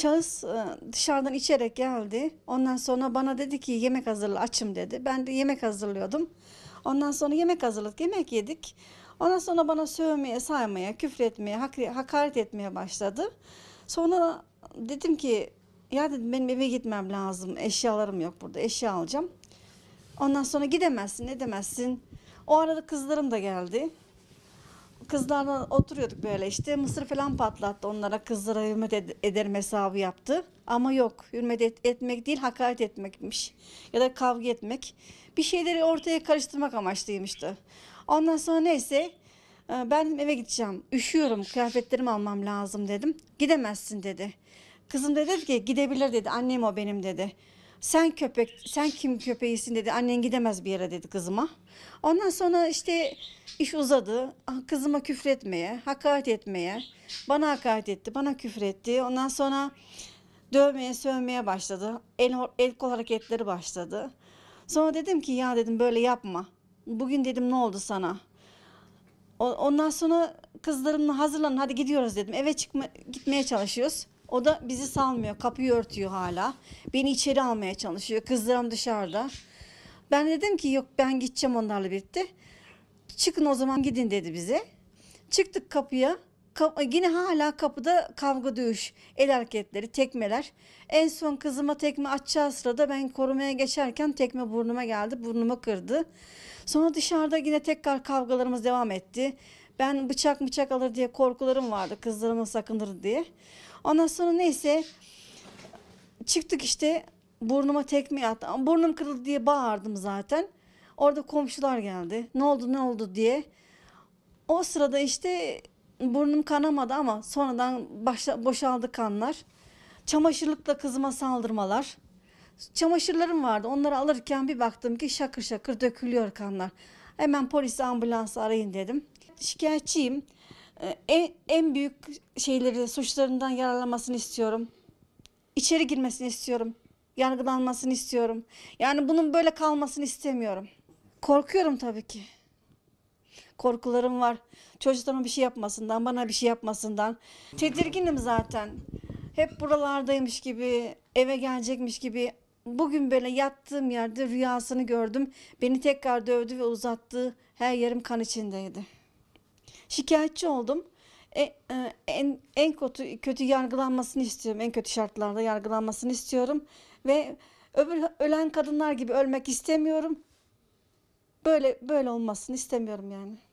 Şahıs e, dışarıdan içerek geldi. Ondan sonra bana dedi ki yemek hazırla açım dedi. Ben de yemek hazırlıyordum. Ondan sonra yemek hazırladık, yemek yedik. Ondan sonra bana sövmeye, saymaya, küfür etmeye, hakaret etmeye başladı. Sonra dedim ki ya dedim benim eve gitmem lazım. Eşyalarım yok burada. Eşya alacağım. Ondan sonra gidemezsin, edemezsin. O arada kızlarım da geldi kızlarla oturuyorduk böyle işte mısır falan patlattı onlara kızlara hürmet ed- ederim hesabı yaptı. Ama yok hürmet et- etmek değil hakaret etmekmiş ya da kavga etmek bir şeyleri ortaya karıştırmak amaçlıymıştı. Ondan sonra neyse e, ben eve gideceğim üşüyorum kıyafetlerimi almam lazım dedim gidemezsin dedi. Kızım dedi ki gidebilir dedi annem o benim dedi. Sen köpek, sen kim köpeğisin dedi. Annen gidemez bir yere dedi kızıma. Ondan sonra işte iş uzadı. Ah, kızıma küfretmeye, hakaret etmeye. Bana hakaret etti, bana küfür etti. Ondan sonra dövmeye, sövmeye başladı. El, el kol hareketleri başladı. Sonra dedim ki ya dedim böyle yapma. Bugün dedim ne oldu sana? Ondan sonra kızlarımla hazırlanın hadi gidiyoruz dedim. Eve çıkma, gitmeye çalışıyoruz. O da bizi salmıyor. Kapıyı örtüyor hala. Beni içeri almaya çalışıyor. Kızlarım dışarıda. Ben dedim ki yok ben gideceğim onlarla birlikte. Çıkın o zaman gidin dedi bize. Çıktık kapıya. Kap e, yine hala kapıda kavga dövüş, el hareketleri, tekmeler. En son kızıma tekme atacağı sırada ben korumaya geçerken tekme burnuma geldi, burnumu kırdı. Sonra dışarıda yine tekrar kavgalarımız devam etti. Ben bıçak bıçak alır diye korkularım vardı, kızlarımı sakınır diye anasını neyse çıktık işte burnuma tekme attı. Burnum kırıldı diye bağırdım zaten. Orada komşular geldi. Ne oldu ne oldu diye. O sırada işte burnum kanamadı ama sonradan başla, boşaldı kanlar. Çamaşırlıkla kızıma saldırmalar. Çamaşırlarım vardı. Onları alırken bir baktım ki şakır şakır dökülüyor kanlar. Hemen polis ambulansı arayın dedim. Şikayetçiyim. E, en, en büyük şeyleri suçlarından yararlanmasını istiyorum. İçeri girmesini istiyorum. Yargılanmasını istiyorum. Yani bunun böyle kalmasını istemiyorum. Korkuyorum tabii ki. Korkularım var. Çocuklarıma bir şey yapmasından, bana bir şey yapmasından. Tedirginim zaten. Hep buralardaymış gibi, eve gelecekmiş gibi. Bugün böyle yattığım yerde rüyasını gördüm. Beni tekrar dövdü ve uzattı. Her yerim kan içindeydi. Şikayetçi oldum. E, e, en en kötü kötü yargılanmasını istiyorum. En kötü şartlarda yargılanmasını istiyorum ve öbür ölen kadınlar gibi ölmek istemiyorum. Böyle böyle olmasını istemiyorum yani.